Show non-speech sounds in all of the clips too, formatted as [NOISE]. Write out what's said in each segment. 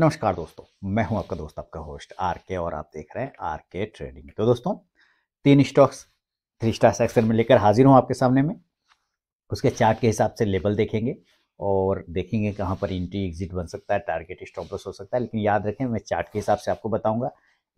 नमस्कार दोस्तों मैं हूं आपका दोस्त आपका होस्ट आर के और आप देख रहे हैं आर के ट्रेडिंग तो दोस्तों तीन स्टॉक्स थ्री स्टार सेक्शन में लेकर हाजिर हूं आपके सामने में उसके चार्ट के हिसाब से लेवल देखेंगे और देखेंगे कहाँ पर एंट्री एग्जिट बन सकता है टारगेट स्टॉप लॉस हो सकता है लेकिन याद रखें मैं चार्ट के हिसाब से आपको बताऊँगा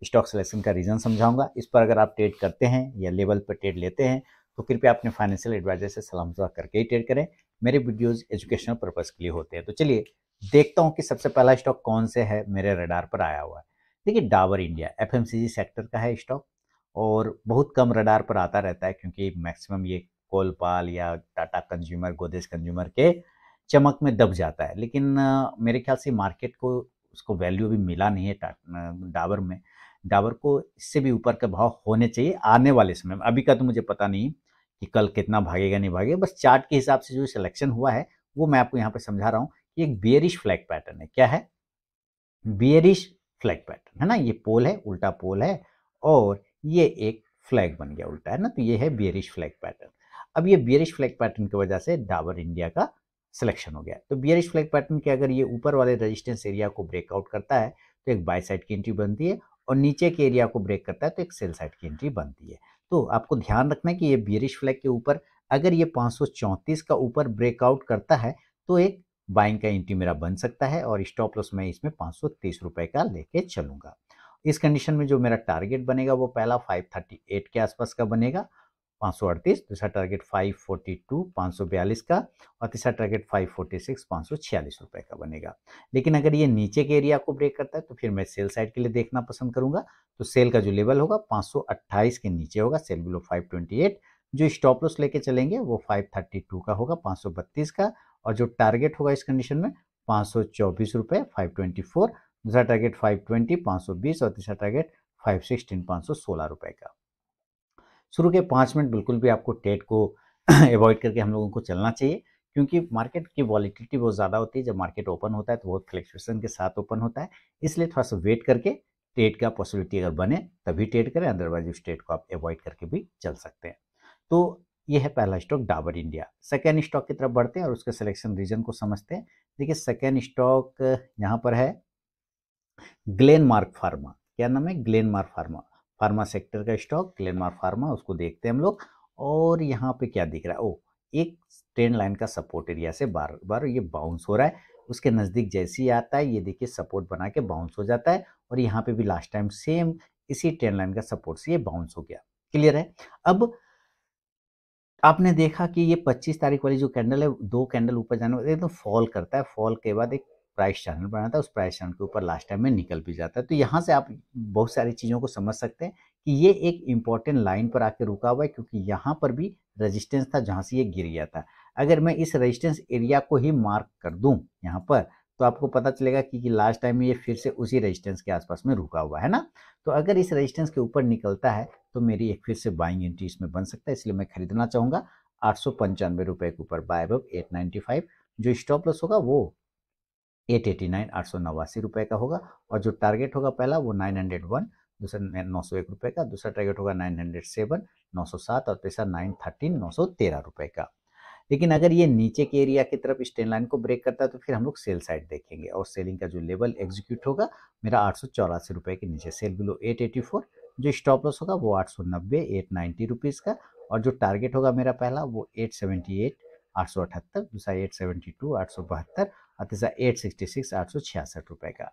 स्टॉक सिलेक्शन का रीज़न समझाऊंगा इस पर अगर आप ट्रेड करते हैं या लेवल पर ट्रेड लेते हैं तो कृपया अपने फाइनेंशियल एडवाइजर से सलाह करके ही ट्रेड करें मेरे वीडियोज़ एजुकेशनल पर्पज़ के लिए होते हैं तो चलिए देखता हूँ कि सबसे पहला स्टॉक कौन से है मेरे रडार पर आया हुआ है देखिए डाबर इंडिया एफ सेक्टर का है स्टॉक और बहुत कम रडार पर आता रहता है क्योंकि मैक्सिमम ये कोलपाल या टाटा कंज्यूमर गोदेश कंज्यूमर के चमक में दब जाता है लेकिन मेरे ख्याल से मार्केट को उसको वैल्यू भी मिला नहीं है डाबर में डाबर को इससे भी ऊपर का भाव होने चाहिए आने वाले समय में अभी का तो मुझे पता नहीं कि कल कितना भागेगा नहीं भागेगा बस चार्ट के हिसाब से जो सिलेक्शन हुआ है वो मैं आपको यहाँ पर समझा रहा हूँ एक बियरिश फ्लैग पैटर्न है क्या है बियरिश फ्लैग पैटर्न है ना ये पोल है उल्टा पोल है और ये एक फ्लैग बन गया उल्टा है ना तो ये है बियरिश फ्लैग पैटर्न अब ये बियरिश फ्लैग पैटर्न की वजह से डाबर इंडिया का सिलेक्शन हो गया तो बियरिश फ्लैग पैटर्न के अगर ये ऊपर वाले रजिस्टेंस एरिया को ब्रेकआउट करता है तो एक बाई साइड की एंट्री बनती है और नीचे के एरिया को ब्रेक करता है तो एक सेल साइड की एंट्री बनती है तो आपको ध्यान रखना है कि ये बियरिश फ्लैग के ऊपर अगर ये पाँच का ऊपर ब्रेकआउट करता है तो एक बाइंग का एंट्री मेरा बन सकता है और स्टॉप लॉस मैं इसमें पाँच सौ तीस का लेके चलूंगा इस कंडीशन में जो मेरा टारगेट बनेगा वो पहला फाइव थर्टी एट के आसपास का बनेगा पाँच सौ अड़तीस दूसरा टारगेट फाइव फोर्टी टू पाँच सौ बयालीस का और तीसरा टारगेट फाइव फोर्टी सिक्स पाँच सौ छियालीस रुपये का बनेगा लेकिन अगर ये नीचे के एरिया को ब्रेक करता है तो फिर मैं सेल साइड के लिए देखना पसंद करूंगा तो सेल का जो लेवल होगा पाँच सौ अट्ठाईस के नीचे होगा sell below five twenty eight जो स्टॉप लॉस लेके चलेंगे वो 532 का होगा 532 का और जो टारगेट होगा इस कंडीशन में पाँच सौ चौबीस फाइव ट्वेंटी फोर दूसरा टारगेट फाइव ट्वेंटी पाँच सौ बीस और तीसरा टारगेट फाइव सिक्सटीन पाँच सौ सोलह का शुरू के पाँच मिनट बिल्कुल भी आपको टेट को [COUGHS] अवॉइड करके हम लोगों को चलना चाहिए क्योंकि मार्केट की वॉलिटिलिटी बहुत ज़्यादा होती है जब मार्केट ओपन होता है तो बहुत फ्लैक्चुएसन के साथ ओपन होता है इसलिए थोड़ा सा वेट करके ट्रेड का पॉसिबिलिटी अगर बने तभी ट्रेड करें अदरवाइज उस ट्रेड को आप अवॉइड करके भी चल सकते हैं तो ये है पहला stock Dabur India second stock की तरफ बढ़ते हैं और उसके सिलेक्शन रीजन को समझते हैं देखिए सेकेंड स्टॉक यहाँ पर है ग्लेन मार्क फार्मा क्या नाम है Glenmark pharma pharma sector का स्टॉक ग्लेन मार्क फार्मा उसको देखते हैं हम लोग और यहाँ पे क्या दिख रहा है ओ एक ट्रेंड लाइन का सपोर्ट एरिया से बार बार ये बाउंस हो रहा है उसके नज़दीक जैसे ही आता है ये देखिए सपोर्ट बना के बाउंस हो जाता है और यहाँ पे भी लास्ट टाइम सेम इसी ट्रेंड लाइन का सपोर्ट से ये बाउंस हो गया क्लियर है अब आपने देखा कि ये 25 तारीख वाली जो कैंडल है दो कैंडल ऊपर जाने वाले एकदम तो फॉल करता है फॉल के बाद एक प्राइस चैनल बनाता है उस प्राइस चैनल के ऊपर लास्ट टाइम में निकल भी जाता है तो यहाँ से आप बहुत सारी चीज़ों को समझ सकते हैं कि ये एक इम्पॉर्टेंट लाइन पर आके रुका हुआ है क्योंकि यहाँ पर भी रजिस्टेंस था जहाँ से ये गिर गया था अगर मैं इस रजिस्टेंस एरिया को ही मार्क कर दूँ यहाँ पर तो आपको पता चलेगा कि, कि लास्ट टाइम ये फिर से उसी रेजिस्टेंस के आसपास में रुका हुआ है ना तो अगर इस रेजिस्टेंस के ऊपर निकलता है तो मेरी एक फिर से बाइंग एंट्री इसमें बन सकता है इसलिए मैं खरीदना चाहूँगा आठ सौ के ऊपर बाय अब एट जो स्टॉप लॉस होगा वो एट एटी नाइन का होगा और जो टारगेट होगा पहला वो नाइन दूसरा नौ सौ एक रुपये का दूसरा टारगेट होगा नाइन हंड्रेड सेवन नौ सौ सात और तीसरा नाइन थर्टीन नौ सौ तेरह रुपये का लेकिन अगर ये नीचे के एरिया की तरफ स्टेन लाइन को ब्रेक करता है तो फिर हम लोग सेल साइड देखेंगे और सेलिंग का जो लेवल एग्जीक्यूट होगा मेरा आठ सौ चौरासी के नीचे sell below eight eighty four जो स्टॉप लॉस होगा वो आठ सौ नब्बे एट नाइन्टी रुपीज़ का और जो टारगेट होगा मेरा पहला वो एट सेवेंटी एट आठ सौ अठहत्तर दूसरा एट सेवेंटी टू आठ सौ बहत्तर और तीसरा एट सिक्सटी सिक्स आठ सौ छियासठ रुपये का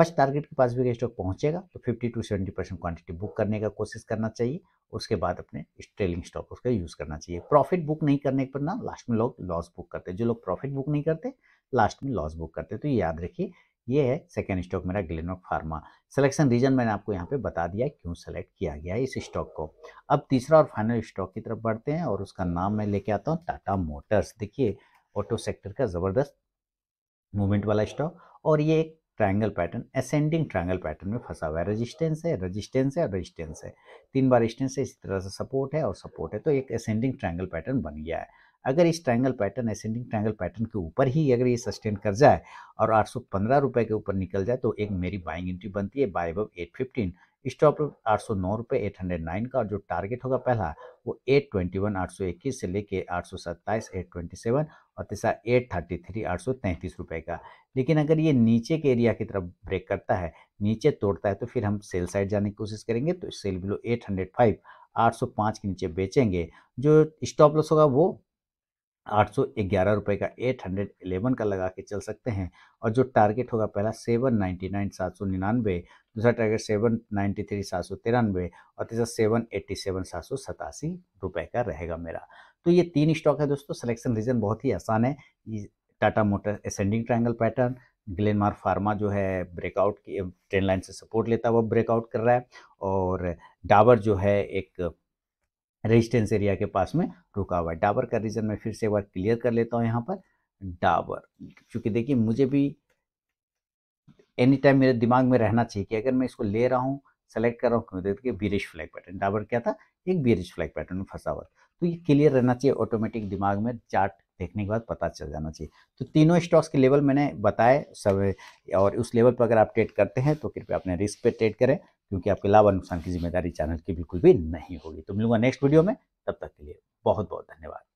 फर्स्ट टारगेट के पास भी अगर स्टॉक पहुंचेगा तो 50 टू 70 परसेंट क्वांटिटी बुक करने का कोशिश करना चाहिए उसके बाद अपने ट्रेलिंग स्टॉक उसका यूज़ करना चाहिए प्रॉफिट बुक नहीं करने पर ना लास्ट में लोग लॉस बुक करते जो लोग प्रॉफिट बुक नहीं करते लास्ट में लॉस बुक करते तो ये याद रखिए ये है सेकेंड स्टॉक मेरा ग्लिनॉक फार्मा सिलेक्शन रीजन मैंने आपको यहाँ पे बता दिया क्यों सेलेक्ट किया गया है इस स्टॉक को अब तीसरा और फाइनल स्टॉक की तरफ बढ़ते हैं और उसका नाम मैं लेके आता हूँ टाटा मोटर्स देखिए ऑटो सेक्टर का ज़बरदस्त मूवमेंट वाला स्टॉक और ये एक triangle pattern ascending triangle pattern में फंसा हुआ है रेजिस्टेंस है रेजिस्टेंस है और रेजिस्टेंस है तीन बार रेजिस्टेंस है इसी तरह से सपोर्ट है और सपोर्ट है तो एक असेंडिंग ट्रायंगल पैटर्न बन गया है अगर इस triangle pattern ascending triangle pattern के ऊपर ही अगर ये सस्टेन कर जाए और आठ सौ पंद्रह रुपये के ऊपर निकल जाए तो एक मेरी बाइंग एंट्री बनती है बाय अब एट फिफ्टीन स्टॉप आठ सौ नौ रुपये एट हंड्रेड नाइन का और जो टारगेट होगा पहला वो एट ट्वेंटी वन आठ सौ इक्कीस से लेके आठ सौ सत्ताईस एट ट्वेंटी सेवन और तीसरा एट थर्टी थ्री आठ सौ तैंतीस रुपये का लेकिन अगर ये नीचे के एरिया की तरफ ब्रेक करता है नीचे तोड़ता है तो फिर हम सेल साइड जाने की कोशिश करेंगे तो sell below eight hundred five आठ सौ पाँच के नीचे बेचेंगे जो स्टॉप लॉस होगा वो आठ सौ ग्यारह का एट हंड्रेड एलेवन का लगा के चल सकते हैं और जो टारगेट होगा पहला सेवन नाइन्टी नाइन सात सौ निन्यानवे दूसरा टारगेट सेवन नाइन्टी थ्री सात सौ तिरानवे और तीसरा सेवन एट्टी सेवन सात सौ सतासी रुपये का रहेगा मेरा तो ये तीन स्टॉक है दोस्तों सिलेक्शन रीजन बहुत ही आसान है Tata motor ascending triangle pattern Glenmark pharma जो है ब्रेकआउट की ट्रेन लाइन से सपोर्ट लेता हुआ ब्रेकआउट कर रहा है और डाबर जो है एक रेजिस्टेंस एरिया के पास में रुका हुआ है डाबर का रीज़न मैं फिर से एक बार क्लियर कर लेता हूँ यहाँ पर डाबर क्योंकि देखिए मुझे भी एनी टाइम मेरे दिमाग में रहना चाहिए कि अगर मैं इसको ले रहा हूँ सेलेक्ट कर रहा हूँ क्यों देखिए बीरिश फ्लैग पैटर्न डाबर क्या था एक बीरिश फ्लैग पैटर्न में फंसा हुआ तो ये क्लियर रहना चाहिए ऑटोमेटिक दिमाग में चार्ट देखने के बाद पता चल जाना चाहिए तो तीनों स्टॉक्स के लेवल मैंने बताए सब और उस लेवल पर अगर आप ट्रेड करते हैं तो कृपया अपने रिस्क पे ट्रेड करें क्योंकि आपके लाभ और नुकसान की जिम्मेदारी चैनल की बिल्कुल भी नहीं होगी तो मिलूंगा नेक्स्ट वीडियो में तब तक के लिए बहुत बहुत धन्यवाद